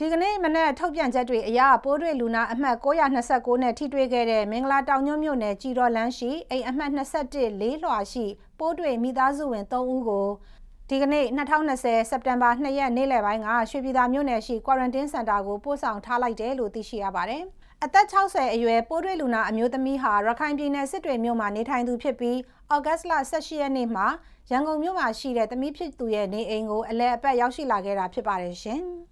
ဒီကနေ့မနက်ထုတ်ပြန်ချက်တွေအရပိုးတွေလူနာအမှတ်929နဲ့ထိတွေ့ခဲ့တဲ့မင်္ဂလာတောင်ညွန့်မြို့နယ်ကြည်တော်လန်းရှိအိမ်အမှတ်21လေးလွှာရှိပိုးတွေမိသားစုဝင်3ဦးကိုဒီကနေ့2020စက်တင်ဘာ2ရက်နေ့လယ်ပိုင်းကရွှေပြည်သာမြို့နယ်ရှိ quarantine center ကိုပို့ဆောင်ထားလိုက်တယ်လို့သိရှိရပါတယ်။အသက်60အရွယ်ပိုးတွေလူနာအမျိုးသမီးဟာရခိုင်ပြည်နယ်စစ်တွေမြို့မှာနေထိုင်သူဖြစ်ပြီးဩဂတ်လ18ရက်နေ့မှာရန်ကုန်မြို့မှာရှိတဲ့သမီးဖြစ်သူရဲ့နေအိမ်ကိုအလဲအပတ်ရောက်ရှိလာခဲ့တာဖြစ်ပါတယ်ရှင်။